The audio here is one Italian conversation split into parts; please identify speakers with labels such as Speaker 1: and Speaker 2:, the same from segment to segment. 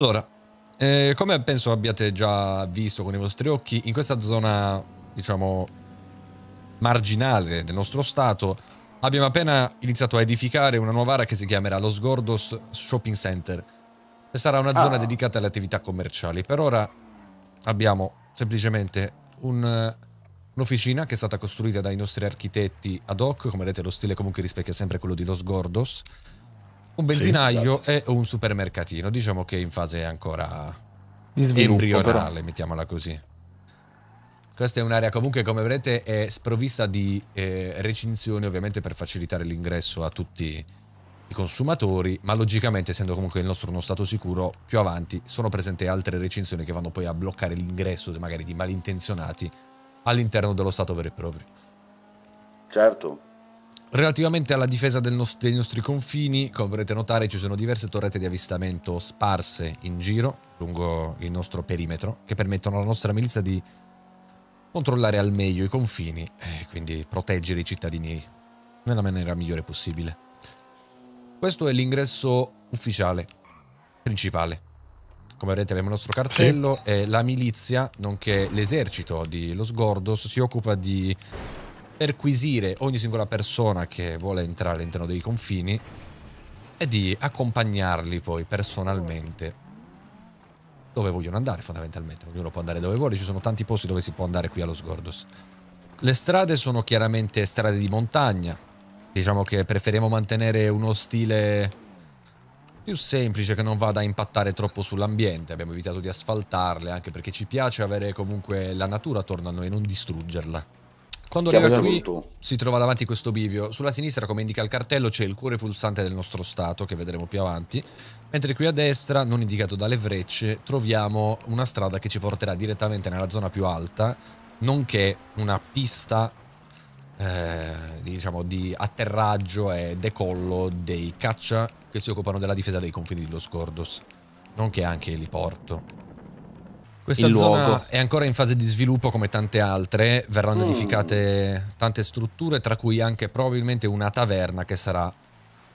Speaker 1: Allora, eh, come penso abbiate già visto con i vostri occhi, in questa zona, diciamo, marginale del nostro stato, abbiamo appena iniziato a edificare una nuova area che si chiamerà Los Gordos Shopping Center. E sarà una zona ah. dedicata alle attività commerciali. Per ora abbiamo semplicemente un, un'officina che è stata costruita dai nostri architetti ad hoc, come vedete lo stile comunque rispecchia sempre quello di Los Gordos un benzinaio sì, esatto. e un supermercatino, diciamo che in fase ancora embrionale, però. mettiamola così. Questa è un'area comunque, come vedete, è sprovvista di eh, recinzioni, ovviamente per facilitare l'ingresso a tutti i consumatori, ma logicamente, essendo comunque il nostro uno stato sicuro, più avanti sono presenti altre recinzioni che vanno poi a bloccare l'ingresso, magari di malintenzionati, all'interno dello stato vero e proprio. Certo, Relativamente alla difesa nost dei nostri confini, come potrete notare ci sono diverse torrette di avvistamento sparse in giro, lungo il nostro perimetro, che permettono alla nostra milizia di controllare al meglio i confini e quindi proteggere i cittadini nella maniera migliore possibile. Questo è l'ingresso ufficiale, principale. Come vedete abbiamo il nostro cartello sì. e la milizia, nonché l'esercito di Los Gordos, si occupa di perquisire ogni singola persona che vuole entrare all'interno dei confini e di accompagnarli poi personalmente dove vogliono andare fondamentalmente, ognuno può andare dove vuole, ci sono tanti posti dove si può andare qui allo Sgordos. Le strade sono chiaramente strade di montagna, diciamo che preferiamo mantenere uno stile più semplice che non vada a impattare troppo sull'ambiente, abbiamo evitato di asfaltarle anche perché ci piace avere comunque la natura attorno a noi e non distruggerla. Quando Siamo arriva qui si trova davanti questo bivio. Sulla sinistra, come indica il cartello, c'è il cuore pulsante del nostro Stato, che vedremo più avanti. Mentre qui a destra, non indicato dalle frecce, troviamo una strada che ci porterà direttamente nella zona più alta, nonché una pista eh, diciamo, di atterraggio e decollo dei caccia che si occupano della difesa dei confini dello Scordos, nonché anche eliporto. Questa zona luogo. è ancora in fase di sviluppo come tante altre, verranno mm. edificate tante strutture, tra cui anche probabilmente una taverna che sarà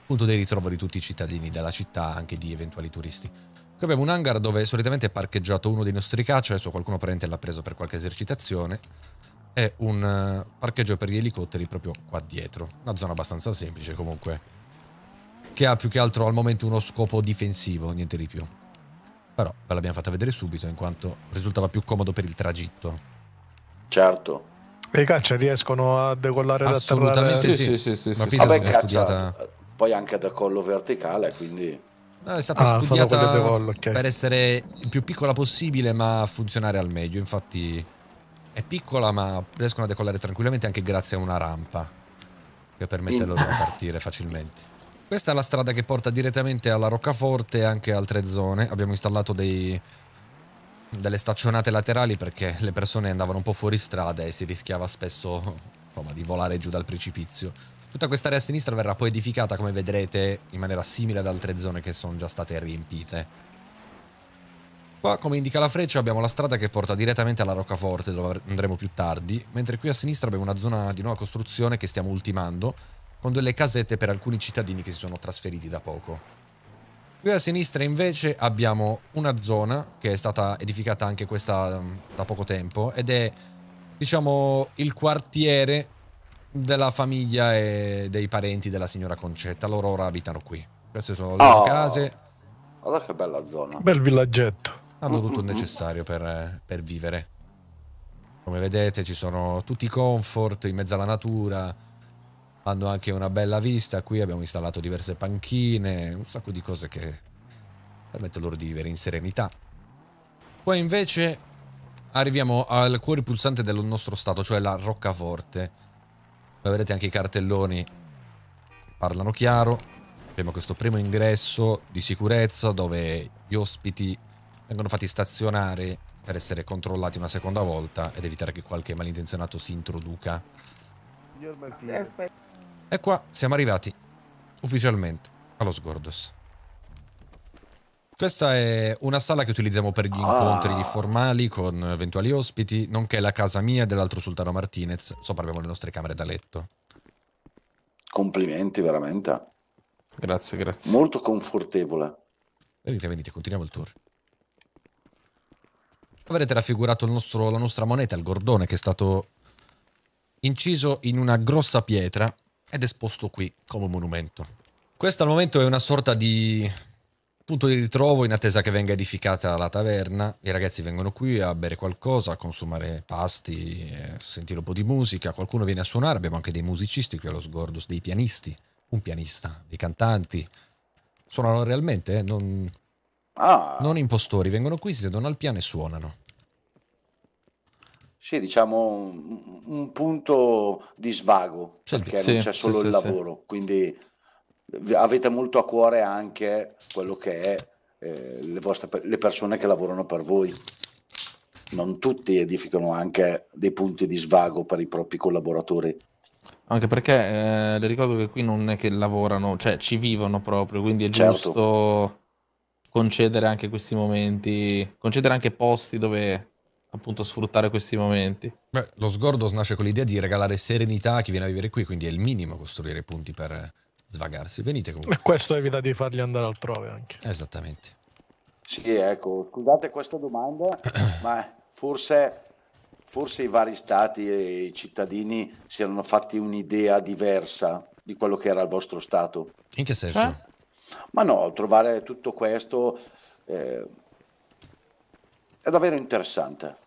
Speaker 1: punto di ritrovo di tutti i cittadini della città, anche di eventuali turisti. Qui abbiamo un hangar dove solitamente è parcheggiato uno dei nostri caccia, adesso qualcuno probabilmente l'ha preso per qualche esercitazione, e un eh, parcheggio per gli elicotteri proprio qua dietro. Una zona abbastanza semplice comunque, che ha più che altro al momento uno scopo difensivo, niente di più. Però ve l'abbiamo fatta vedere subito, in quanto risultava più comodo per il tragitto. Certo. E i caccia riescono a decollare da terra? Assolutamente sì. sì, sì, sì, sì. Ma Vabbè, ah, è caccia, studiata...
Speaker 2: Poi anche a decollo verticale, quindi...
Speaker 1: No, ah, è stata ah, studiata decollo, okay. per essere il più piccola possibile, ma funzionare al meglio. Infatti è piccola, ma riescono a decollare tranquillamente anche grazie a una rampa che permette in... loro di partire facilmente. Questa è la strada che porta direttamente alla roccaforte e anche altre zone. Abbiamo installato dei, delle staccionate laterali perché le persone andavano un po' fuori strada e si rischiava spesso insomma, di volare giù dal precipizio. Tutta quest'area a sinistra verrà poi edificata, come vedrete, in maniera simile ad altre zone che sono già state riempite. Qua, come indica la freccia, abbiamo la strada che porta direttamente alla roccaforte, dove andremo più tardi, mentre qui a sinistra abbiamo una zona di nuova costruzione che stiamo ultimando, con delle casette per alcuni cittadini che si sono trasferiti da poco. Qui a sinistra invece abbiamo una zona che è stata edificata anche questa mm, da poco tempo ed è diciamo il quartiere della famiglia e dei parenti della signora Concetta. Loro ora abitano qui. Queste sono le oh,
Speaker 2: case. Guarda che bella zona. Bel
Speaker 1: villaggetto. Hanno tutto il necessario per, eh, per vivere. Come vedete ci sono tutti i comfort in mezzo alla natura hanno anche una bella vista qui, abbiamo installato diverse panchine, un sacco di cose che permettono loro di vivere in serenità. Poi invece arriviamo al cuore pulsante del nostro stato, cioè la roccaforte. Come vedete anche i cartelloni parlano chiaro. Abbiamo questo primo ingresso di sicurezza dove gli ospiti vengono fatti stazionare per essere controllati una seconda volta ed evitare che qualche malintenzionato si introduca. Perfetto. E qua siamo arrivati ufficialmente allo Sgordos. Questa è una sala che utilizziamo per gli ah. incontri ah. formali con eventuali ospiti, nonché la casa mia e dell'altro sultano Martinez. Sopra abbiamo le nostre camere da letto.
Speaker 2: Complimenti, veramente. Grazie, grazie. Molto confortevole. Venite, venite, continuiamo il tour.
Speaker 1: Avrete raffigurato nostro, la nostra moneta, il gordone, che è stato inciso in una grossa pietra ed esposto qui come monumento. Questo al momento è una sorta di punto di ritrovo in attesa che venga edificata la taverna. I ragazzi vengono qui a bere qualcosa, a consumare pasti, a eh, sentire un po' di musica. Qualcuno viene a suonare, abbiamo anche dei musicisti qui allo Sgordos, dei pianisti, un pianista, dei cantanti. Suonano realmente, eh? non, ah. non impostori. Vengono qui, si sedono al piano e suonano
Speaker 2: sì, diciamo un, un punto di svago, Senti, perché sì, non c'è solo sì, il lavoro, quindi avete molto a cuore anche quello che è eh, le, vostre, le persone che lavorano per voi. Non tutti edificano anche dei punti di svago per i propri collaboratori.
Speaker 1: Anche perché eh, le ricordo che qui non è che lavorano, cioè ci vivono proprio, quindi è certo. giusto concedere anche questi momenti, concedere anche posti dove appunto sfruttare questi momenti. Beh, lo sgordo nasce con l'idea di regalare serenità a chi viene a vivere qui, quindi è il minimo costruire punti per
Speaker 2: svagarsi. Venite comunque.
Speaker 1: E questo evita di farli andare altrove anche. Esattamente.
Speaker 2: Sì, ecco, scusate questa domanda, ma forse, forse i vari stati e i cittadini si erano fatti un'idea diversa di quello che era il vostro stato. In che senso? Eh? Ma no, trovare tutto questo eh, è davvero interessante.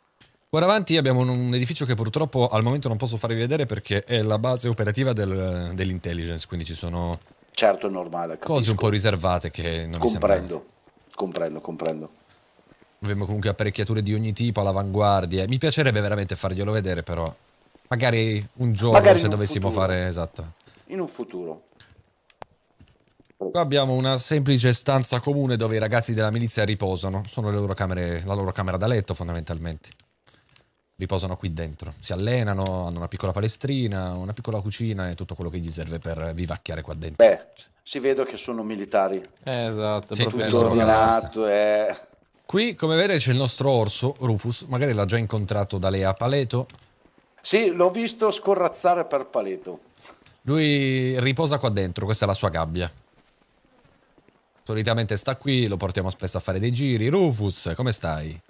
Speaker 1: Ora avanti abbiamo un, edificio che purtroppo al momento non posso farvi vedere perché è la base operativa del, dell'intelligence, quindi ci sono
Speaker 2: certo, normale, cose un po' riservate che non comprendo, mi Comprendo, comprendo, comprendo.
Speaker 1: Abbiamo comunque apparecchiature di ogni tipo all'avanguardia. Mi piacerebbe veramente farglielo vedere però. Magari un giorno Magari se dovessimo futuro. fare... Esatto.
Speaker 2: In un futuro.
Speaker 1: Qua abbiamo una semplice stanza comune dove i ragazzi della milizia riposano. Sono loro camere, la loro camera da letto fondamentalmente riposano qui dentro, si allenano, hanno una piccola palestrina, una piccola cucina e tutto quello che gli serve per vivacchiare qua dentro.
Speaker 2: Beh, si vede che sono militari. esatto, sì, proprio tutto ordinato. Eh.
Speaker 1: Qui, come vedete, c'è il nostro orso, Rufus, magari l'ha già incontrato da lei a Paleto.
Speaker 2: Sì, l'ho visto scorrazzare per Paleto.
Speaker 1: Lui riposa qua dentro, questa è la sua gabbia. Solitamente sta qui, lo portiamo spesso a fare dei giri. Rufus, come stai?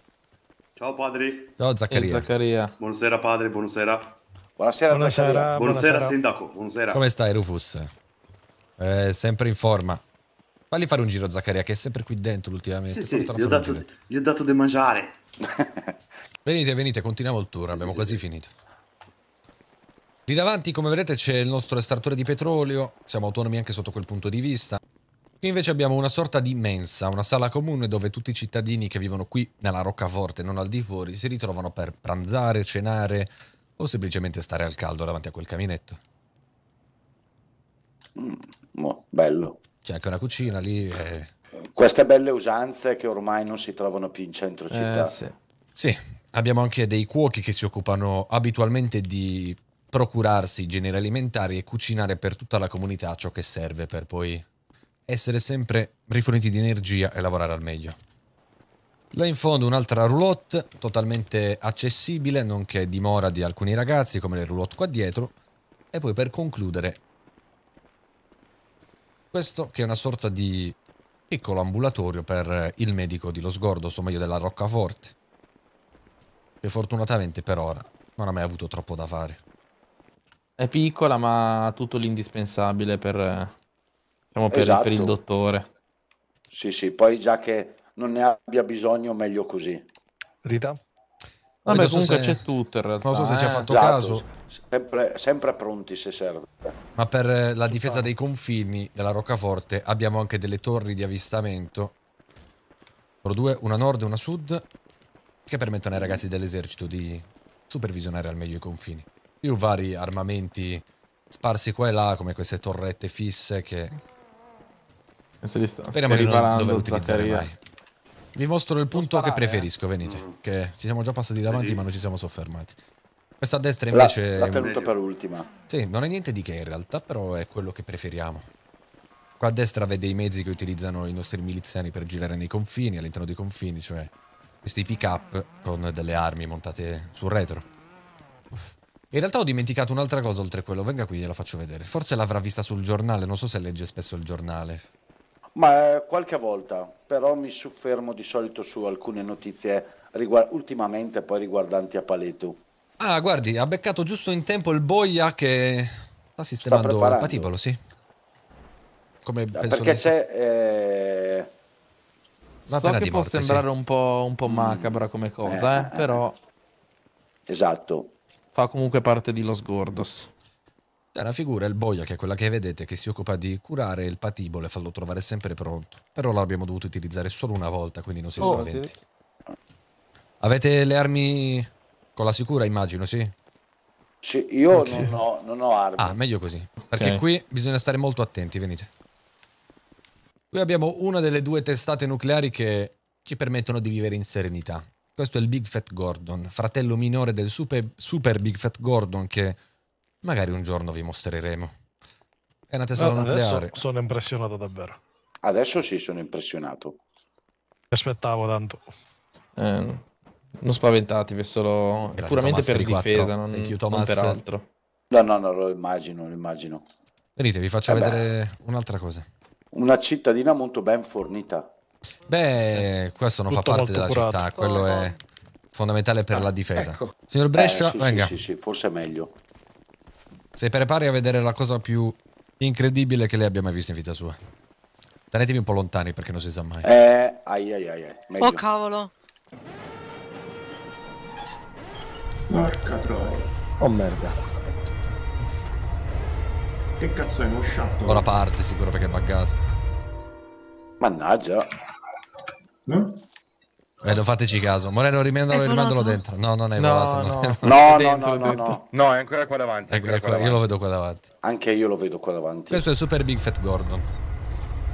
Speaker 2: Ciao padre. Ciao Zaccaria. Eh, Zaccaria. Buonasera padre, buonasera. Buonasera, buonasera buonasera, sindaco, buonasera. Come
Speaker 1: stai Rufus? Eh, sempre in forma. Falli fare un giro Zaccaria che è sempre qui dentro ultimamente. Sì, sì, gli ho, dato,
Speaker 2: gli ho dato da mangiare.
Speaker 1: venite, venite, continuiamo il tour, abbiamo sì, quasi sì. finito. Lì davanti, come vedete, c'è il nostro estrattore di petrolio, siamo autonomi anche sotto quel punto di vista. Qui invece abbiamo una sorta di mensa, una sala comune dove tutti i cittadini che vivono qui nella roccaforte, non al di fuori, si ritrovano per pranzare, cenare o semplicemente stare al caldo davanti a quel caminetto. Mm, oh,
Speaker 2: bello. C'è anche una cucina lì. E... Eh. Queste belle usanze che ormai non si trovano più in centro eh, città. Eh, sì.
Speaker 1: sì, abbiamo anche dei cuochi che si occupano abitualmente di procurarsi generi alimentari e cucinare per tutta la comunità ciò che serve per poi essere sempre riforniti di energia e lavorare al meglio. Là in fondo un'altra roulotte totalmente accessibile, nonché dimora di alcuni ragazzi come le roulotte qua dietro. E poi per concludere questo che è una sorta di piccolo ambulatorio per il medico di Lo Sgordo, o meglio della Roccaforte, che fortunatamente per ora non ha mai avuto troppo da fare. È piccola ma tutto l'indispensabile per
Speaker 2: Diciamo per, esatto. per il dottore. Sì, sì, poi già che non ne abbia bisogno, meglio così. Rita? Vabbè, Vedo comunque se... c'è tutto in realtà. Non so se eh? ci ha eh. fatto esatto. caso. Sempre, sempre, pronti se serve.
Speaker 1: Ma per la difesa dei confini della roccaforte abbiamo anche delle torri di avvistamento. Loro due, una nord e una sud, che permettono ai ragazzi dell'esercito di supervisionare al meglio i confini. Più vari armamenti sparsi qua e là, come queste torrette fisse che se li sta, Speriamo di non dover utilizzare zaccaria. mai. Vi mostro il punto sparare, che preferisco, venite. Mm. Che ci siamo già passati davanti, sì. ma non ci siamo soffermati. Questa a destra invece... La, la tenuta per ultima. Sì, non è niente di che in realtà, però è quello che preferiamo. Qua a destra vede i mezzi che utilizzano i nostri miliziani per girare nei confini, all'interno dei confini, cioè questi pick-up con delle armi montate sul retro. In realtà ho dimenticato un'altra cosa oltre a quello, venga qui e la faccio vedere. Forse l'avrà vista sul giornale, non so se legge spesso il giornale.
Speaker 2: Ma eh, qualche volta, però mi soffermo di solito su alcune notizie riguard- ultimamente poi riguardanti a Paletu.
Speaker 1: Ah, guardi, ha beccato giusto in tempo il boia che sta sistemando sta il patibolo, sì.
Speaker 2: Come eh, penso Perché c'è... Eh... So che può morte, sembrare sì. un, po',
Speaker 1: un po' mm. macabra come cosa, eh, eh, eh però...
Speaker 2: Esatto. Fa comunque parte di Los Gordos
Speaker 1: una figura il boia, che è quella che vedete, che si occupa di curare il patibolo e farlo trovare sempre pronto. Però l'abbiamo dovuto utilizzare solo una volta, quindi non si oh, spaventi. Oh, Avete le armi con la sicura, immagino, sì?
Speaker 2: Sì, io okay. non, ho, non, ho, armi. Ah, meglio così. Okay. Perché qui
Speaker 1: bisogna stare molto attenti, venite. Qui abbiamo una delle due testate nucleari che ci permettono di vivere in serenità. Questo è il Big Fat Gordon, fratello minore del super, super Big Fat Gordon che Magari un giorno vi mostreremo. È una testa nucleare. Sono impressionato davvero.
Speaker 2: Adesso sì, sono impressionato. Mi
Speaker 1: aspettavo tanto. Eh, non spaventatevi, solo Grazie, puramente Thomas per, per difesa, non, you, non per altro.
Speaker 2: No, no, no, lo immagino, lo immagino.
Speaker 1: Venite, vi faccio eh vedere un'altra cosa.
Speaker 2: Una cittadina molto ben fornita.
Speaker 1: Beh, questo non Tutto fa parte della curato. città, quello oh, no. è fondamentale per ah, la difesa. Ecco. Signor Brescia, eh, sì, venga. Sì,
Speaker 2: sì, forse è meglio.
Speaker 1: Sei prepari a vedere la cosa più incredibile che lei abbia mai visto in vita sua. Tenetevi un po' lontani perché non si sa mai.
Speaker 2: Eh, ai ai ai. ai. Oh cavolo. Porca troia.
Speaker 1: Oh merda. Che cazzo è uno sciatto? Ora parte sicuro perché è buggato. Mannaggia. No? Hm? Vedo, eh, fateci caso. Moreno, rimandalo, rimandalo dentro. No, non è no, volato. No, è no, dentro, no, no, no,
Speaker 2: no, è ancora qua davanti. Ancora ecco, qua davanti. Io lo vedo qua davanti. Anche io lo vedo qua davanti. Questo è
Speaker 1: Super Big Fat Gordon.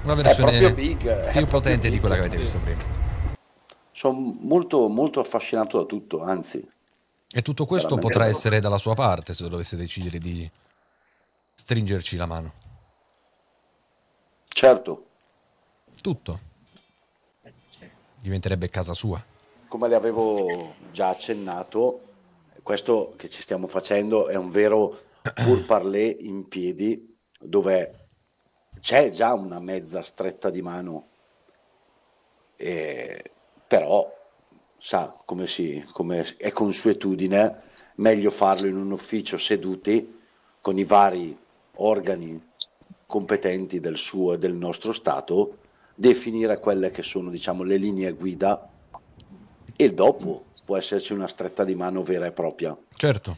Speaker 2: Una versione big, più potente big, di quella che avete visto prima. Sono molto, molto affascinato da tutto, anzi.
Speaker 1: E tutto questo potrà essere dalla sua parte se dovesse decidere di stringerci la mano.
Speaker 2: Certo. Tutto
Speaker 1: diventerebbe casa sua.
Speaker 2: Come le avevo già accennato, questo che ci stiamo facendo è un vero pur parler in piedi dove c'è già una mezza stretta di mano, eh, però sa come, si, come è consuetudine, meglio farlo in un ufficio seduti con i vari organi competenti del suo e del nostro Stato definire quelle che sono diciamo, le linee guida e dopo può esserci una stretta di mano vera e propria. Certo.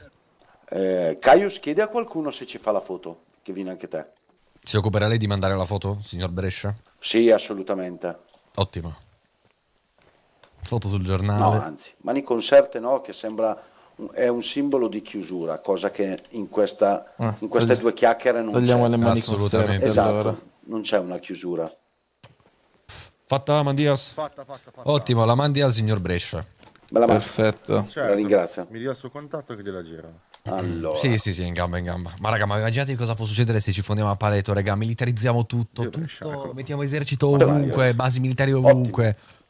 Speaker 2: Eh, Caius chiede a qualcuno se ci fa la foto, che viene anche te.
Speaker 1: Si occuperà lei di mandare la foto, signor Brescia?
Speaker 2: Sì, assolutamente.
Speaker 1: Ottimo. Foto sul giornale. No, anzi,
Speaker 2: mani concerte no, che sembra è un simbolo di chiusura, cosa che in, questa, ah, in queste togli- due chiacchiere non Togliamo c'è. le mani Assolutamente. Esatto, allora. non c'è una chiusura.
Speaker 1: Fatta Mandias? Fatta, fatta, fatta. Ottimo, la mandi al signor Brescia. Bella Perfetto.
Speaker 2: Certo, la ringrazio. Mi dia il suo contatto che gliela giro. Allora.
Speaker 1: Sì, sì, sì, in gamba, in gamba. Ma raga, ma immaginate cosa può succedere se ci fondiamo a paletto, raga, militarizziamo tutto, Io tutto, brescia, ecco. mettiamo esercito ovunque, basi militari ovunque. Ottimo.